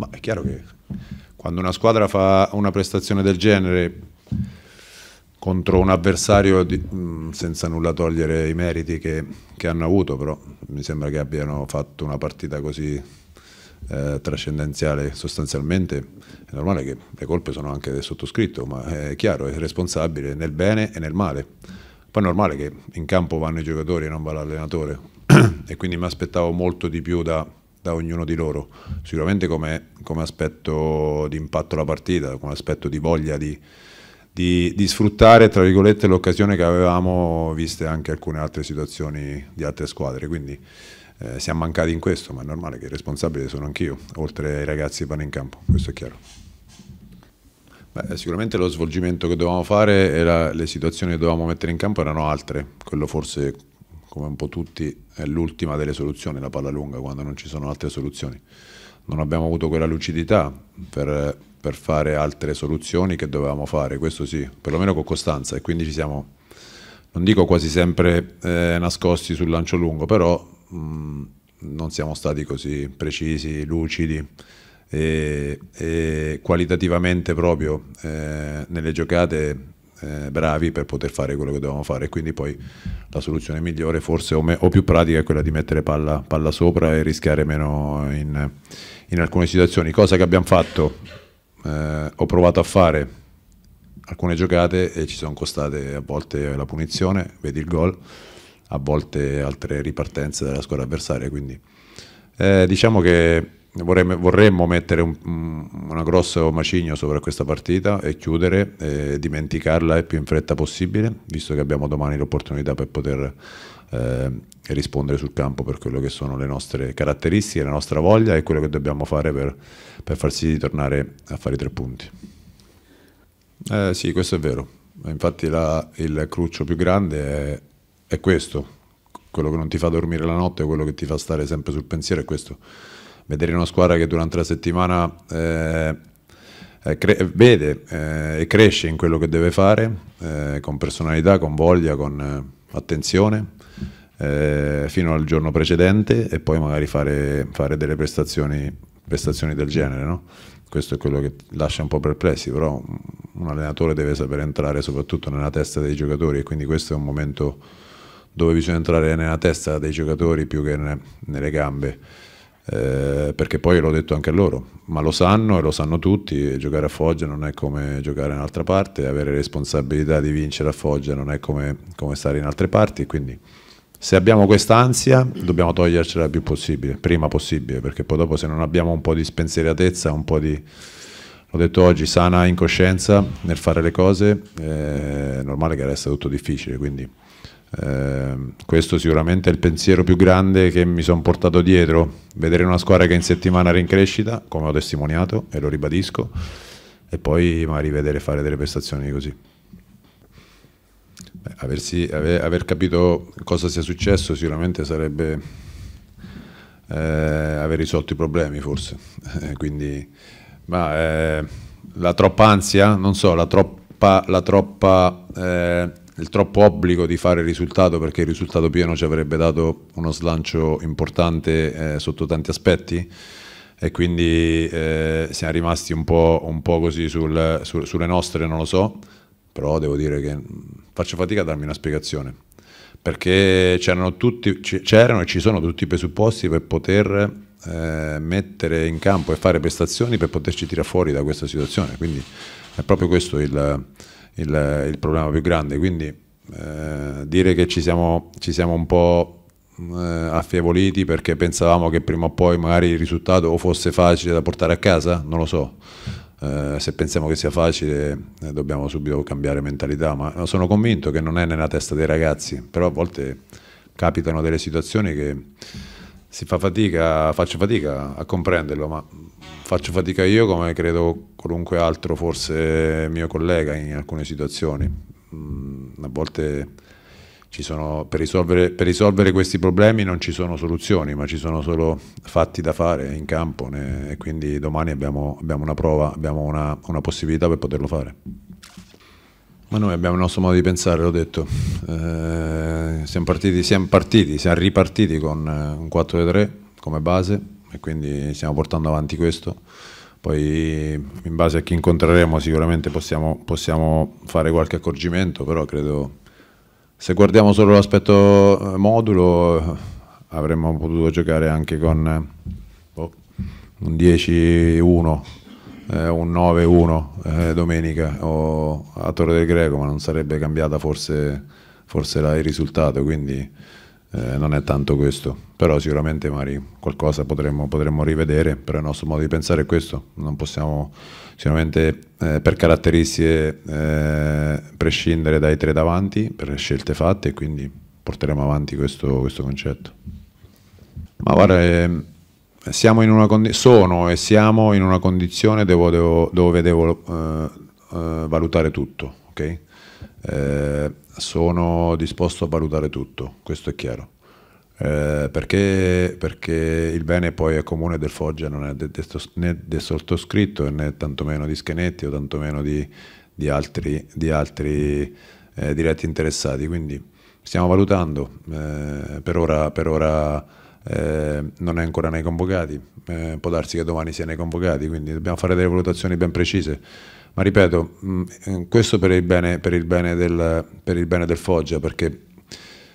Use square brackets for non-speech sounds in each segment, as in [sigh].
Ma è chiaro che quando una squadra fa una prestazione del genere contro un avversario di, mm, senza nulla togliere i meriti che, che, hanno avuto, però mi sembra che abbiano fatto una partita così eh, trascendenziale sostanzialmente, è normale che le colpe sono anche del sottoscritto, ma è chiaro, è responsabile nel bene e nel male. Poi è normale che in campo vanno i giocatori e non va l'allenatore [clears throat] e quindi mi aspettavo molto di più da, da ognuno di loro. Sicuramente come, come aspetto di impatto alla partita, come aspetto di voglia di, di, di sfruttare l'occasione che avevamo viste anche alcune altre situazioni di altre squadre. Quindi eh, siamo mancati in questo, ma è normale che il responsabile sono anch'io, oltre ai ragazzi che vanno in campo, questo è chiaro. Beh, sicuramente lo svolgimento che dovevamo fare, era, le situazioni che dovevamo mettere in campo erano altre, quello forse come un po' tutti, è l'ultima delle soluzioni, la palla lunga, quando non ci sono altre soluzioni. Non abbiamo avuto quella lucidità per, per fare altre soluzioni che dovevamo fare, questo sì, perlomeno con costanza e quindi ci siamo, non dico quasi sempre eh, nascosti sul lancio lungo, però mh, mm, non siamo stati così precisi, lucidi. E, e qualitativamente proprio eh, nelle giocate eh, bravi per poter fare quello che dovevamo fare. Quindi poi la soluzione migliore, forse o, me, o più pratica, è quella di mettere palla, palla sopra e rischiare meno in, in, alcune situazioni. Cosa che abbiamo fatto, eh, ho provato a fare alcune giocate e ci sono costate a volte la punizione, vedi il gol, a volte altre ripartenze della squadra avversaria. Quindi eh, diciamo che vorremmo, vorremmo mettere un, una grossa macigno sopra questa partita e chiudere, e dimenticarla il più in fretta possibile, visto che abbiamo domani l'opportunità per poter eh, rispondere sul campo per quello che sono le nostre caratteristiche, la nostra voglia e quello che dobbiamo fare per, per far sì di tornare a fare i tre punti. Eh, sì, questo è vero. Infatti la, il cruccio più grande è, è questo, quello che non ti fa dormire la notte, quello che ti fa stare sempre sul pensiero è questo vedere una squadra che durante la settimana eh, eh, cre- vede eh, e cresce in quello che deve fare, eh, con personalità, con voglia, con eh, attenzione, eh, fino al giorno precedente e poi magari fare, fare delle prestazioni, prestazioni, del genere. No? Questo è quello che lascia un po' perplessi, però un allenatore deve sapere entrare soprattutto nella testa dei giocatori e quindi questo è un momento dove bisogna entrare nella testa dei giocatori più che nelle gambe. Eh, perché poi l'ho detto anche a loro, ma lo sanno e lo sanno tutti, giocare a Foggia non è come giocare in un'altra parte, avere responsabilità di vincere a Foggia non è come, come stare in altre parti, quindi se abbiamo questa ansia dobbiamo togliercela il più possibile, prima possibile, perché poi dopo se non abbiamo un po' di spensieratezza, un po' di l'ho detto oggi, sana incoscienza nel fare le cose, eh, è normale che resta tutto difficile, quindi Ehm, questo sicuramente è il pensiero più grande che mi sono portato dietro, vedere una squadra che in settimana era in crescita, come ho testimoniato e lo ribadisco, e poi magari vedere fare delle prestazioni così. Beh, aversi, aver, aver, capito cosa sia successo sicuramente sarebbe eh, aver risolto i problemi forse, [laughs] quindi ma, eh, la troppa ansia, non so, la troppa, la troppa eh, il troppo obbligo di fare risultato perché il risultato pieno ci avrebbe dato uno slancio importante eh, sotto tanti aspetti e quindi eh, siamo rimasti un po', un po così sul, su, sulle nostre, non lo so, però devo dire che faccio fatica a darmi una spiegazione perché c'erano, tutti, c'erano e ci sono tutti i presupposti per poter eh, mettere in campo e fare prestazioni per poterci tirare fuori da questa situazione, quindi è proprio questo il il, il problema più grande. Quindi eh, dire che ci siamo, ci siamo un po' eh, affievoliti perché pensavamo che prima o poi magari il risultato o fosse facile da portare a casa, non lo so. Eh, se pensiamo che sia facile eh, dobbiamo subito cambiare mentalità, ma sono convinto che non è nella testa dei ragazzi, però a volte capitano delle situazioni che si fa fatica, faccio fatica a comprenderlo, ma faccio fatica io come credo qualunque altro, forse mio collega in alcune situazioni. Mm, a volte sono, per, risolvere, per, risolvere, questi problemi non ci sono soluzioni, ma ci sono solo fatti da fare in campo e quindi domani abbiamo, abbiamo una prova, abbiamo una, una possibilità per poterlo fare. Ma noi abbiamo il nostro modo di pensare, l'ho detto. Eh, siamo, partiti, siamo partiti, siamo ripartiti con eh, un 4-3 come base e quindi stiamo portando avanti questo. Poi in base a chi incontreremo sicuramente possiamo, possiamo fare qualche accorgimento, però credo se guardiamo solo l'aspetto eh, modulo eh, avremmo potuto giocare anche con oh, un 10-1 eh, un 9-1 eh, domenica o a Torre del Greco, ma non sarebbe cambiata forse, forse il risultato, quindi eh, non è tanto questo. Però sicuramente magari qualcosa potremmo, potremmo, rivedere, però il nostro modo di pensare è questo, non possiamo sicuramente eh, per caratteristiche eh, prescindere dai tre davanti, per le scelte fatte, quindi porteremo avanti questo, questo concetto. Ma guarda, ehm, siamo in una sono e siamo in una condizione devo, devo, dove devo eh, eh, valutare tutto, ok? Eh, sono disposto a valutare tutto, questo è chiaro. Eh, perché, perché, il bene poi è comune del Foggia, non è de, de, né del sottoscritto né tantomeno di Schenetti o tantomeno di, di altri, di altri eh, diretti interessati. Quindi stiamo valutando, eh, per ora, per ora eh, non è ancora nei convocati, eh, può darsi che domani sia nei convocati, quindi dobbiamo fare delle valutazioni ben precise. Ma ripeto, mh, mm, eh, questo per il, bene, per, il del, per il bene, del, Foggia, perché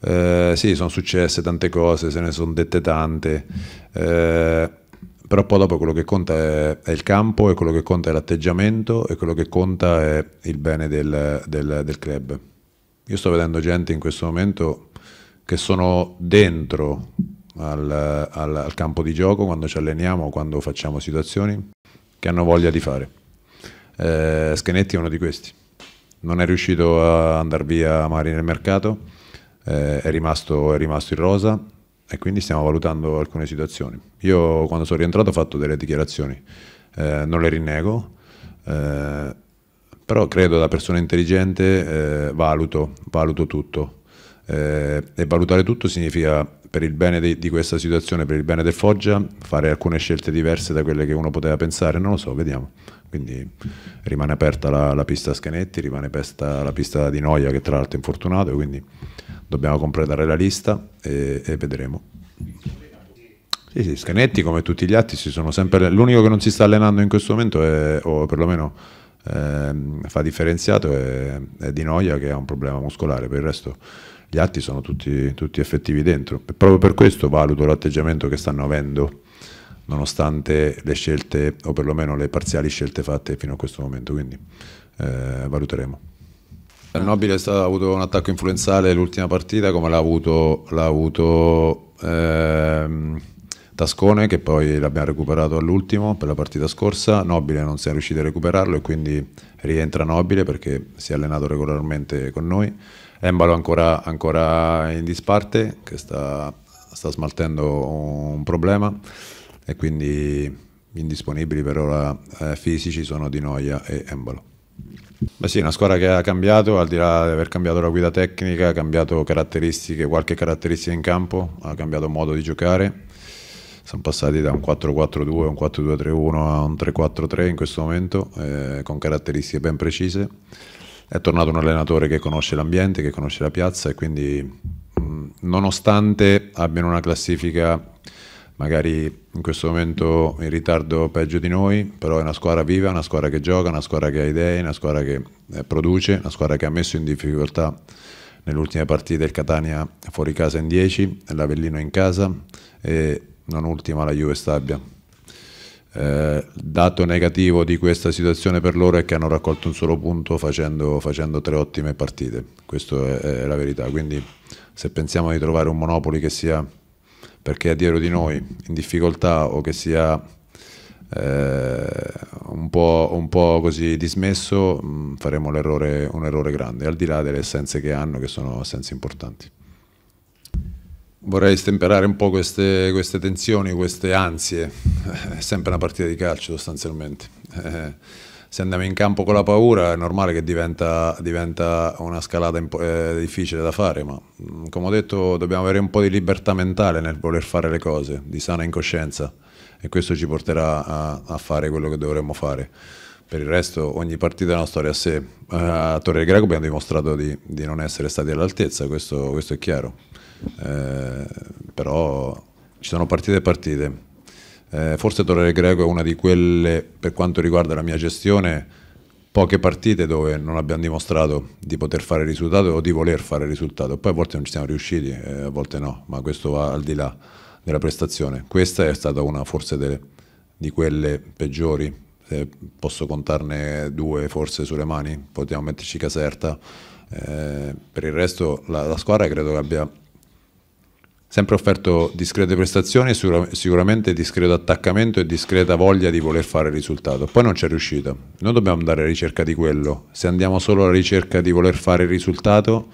eh, sì, sono successe tante cose, se ne sono dette tante, eh, però poi dopo quello che conta è, è, il campo, e quello che conta è l'atteggiamento, e quello che conta è il bene del, del, del club. Io sto vedendo gente in questo momento che sono dentro al, al, al campo di gioco, quando ci alleniamo, quando facciamo situazioni che hanno voglia di fare. Eh, Schenetti è uno di questi. Non è riuscito a andare via Mari nel mercato, eh, è, rimasto, è rimasto in rosa e quindi stiamo valutando alcune situazioni. Io quando sono rientrato ho fatto delle dichiarazioni, eh, non le rinnego, eh, però credo da persona intelligente eh, valuto, valuto tutto eh, e valutare tutto significa per il bene de, di questa situazione, per il bene del Foggia, fare alcune scelte diverse da quelle che uno poteva pensare, non lo so, vediamo. Quindi rimane aperta la, la pista Scanetti, rimane aperta la pista di Noia che tra l'altro è infortunato, quindi dobbiamo completare la lista e, e vedremo. Sì, sì, Scanetti come tutti gli altri si sono sempre... L'unico che non si sta allenando in questo momento è, o perlomeno eh, fa differenziato è, è Di Noia che ha un problema muscolare, per il resto gli atti sono tutti, tutti effettivi dentro. E Proprio per questo valuto l'atteggiamento che stanno avendo nonostante le scelte o perlomeno le parziali scelte fatte fino a questo momento, quindi eh, valuteremo. Il Nobile ha avuto un attacco influenzale l'ultima partita come l'ha avuto, avuto ehm, Tascone che poi l'abbiamo recuperato all'ultimo per la partita scorsa, Nobile non si è riuscito a recuperarlo e quindi rientra Nobile perché si è allenato regolarmente con noi. Embalo ancora, ancora in disparte, che sta, sta smaltendo un problema e quindi indisponibili per ora eh, fisici sono Di Noia e Embalo. Beh sì, una squadra che ha cambiato, al di là di aver cambiato la guida tecnica, ha cambiato caratteristiche, qualche caratteristica in campo, ha cambiato modo di giocare. Siamo passati da un 4-4-2 un 4-2-3-1 a un 3-4-3 in questo momento, eh, con caratteristiche ben precise è tornato un allenatore che conosce l'ambiente, che conosce la piazza e quindi mh, nonostante abbiano una classifica magari in questo momento in ritardo peggio di noi, però è una squadra viva, una squadra che gioca, una squadra che ha idee, una squadra che eh, produce, una squadra che ha messo in difficoltà nelle ultime partite il Catania fuori casa in 10, l'Avellino in casa e non ultima la Juve Stabia. Eh, dato negativo di questa situazione per loro è che hanno raccolto un solo punto facendo, facendo tre ottime partite, questa è, è la verità, quindi se pensiamo di trovare un Monopoli che sia perché è dietro di noi in difficoltà o che sia eh, un, po', un, po', così dismesso, mm, faremo un errore grande, al di là delle essenze che hanno, che sono essenze importanti. Vorrei stemperare un po' queste, queste, tensioni, queste ansie. È eh, sempre una partita di calcio sostanzialmente. Eh, se andiamo in campo con la paura è normale che diventa, diventa una scalata eh, difficile da fare, ma mm, come ho detto dobbiamo avere un po' di libertà mentale nel voler fare le cose, di sana incoscienza e questo ci porterà a, a fare quello che dovremmo fare per il resto ogni partita è una storia a sé. Eh, a Torre Greco abbiamo dimostrato di, di non essere stati all'altezza, questo, questo è chiaro. Eh, però ci sono partite e partite. Eh, forse Torre Greco è una di quelle, per quanto riguarda la mia gestione, poche partite dove non abbiamo dimostrato di poter fare risultato o di voler fare risultato. Poi a volte non ci siamo riusciti, eh, a volte no, ma questo va al di là della prestazione. Questa è stata una forse delle, di quelle peggiori eh, posso contarne due forse sulle mani, potremmo metterci Caserta, eh, per il resto la, la, squadra credo che abbia sempre offerto discrete prestazioni, sicur sicuramente discreto attaccamento e discreta voglia di voler fare il risultato, poi non c'è riuscita, noi dobbiamo andare alla ricerca di quello, se andiamo solo alla ricerca di voler fare il risultato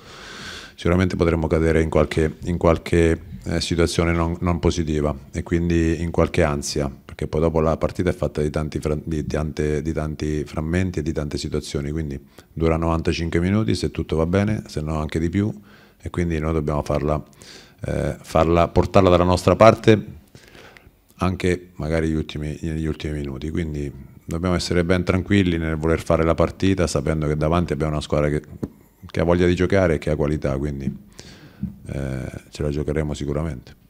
sicuramente potremmo cadere in qualche, in qualche eh, situazione non, non positiva e quindi in qualche ansia perché poi dopo la partita è fatta di tanti, di, tante, di tanti frammenti e di tante situazioni, quindi dura 95 minuti se tutto va bene, se no anche di più e quindi noi dobbiamo farla, eh, farla portarla dalla nostra parte anche magari negli ultimi, negli ultimi minuti, quindi dobbiamo essere ben tranquilli nel voler fare la partita sapendo che davanti abbiamo una squadra che, che ha voglia di giocare e che ha qualità, quindi eh, ce la giocheremo sicuramente.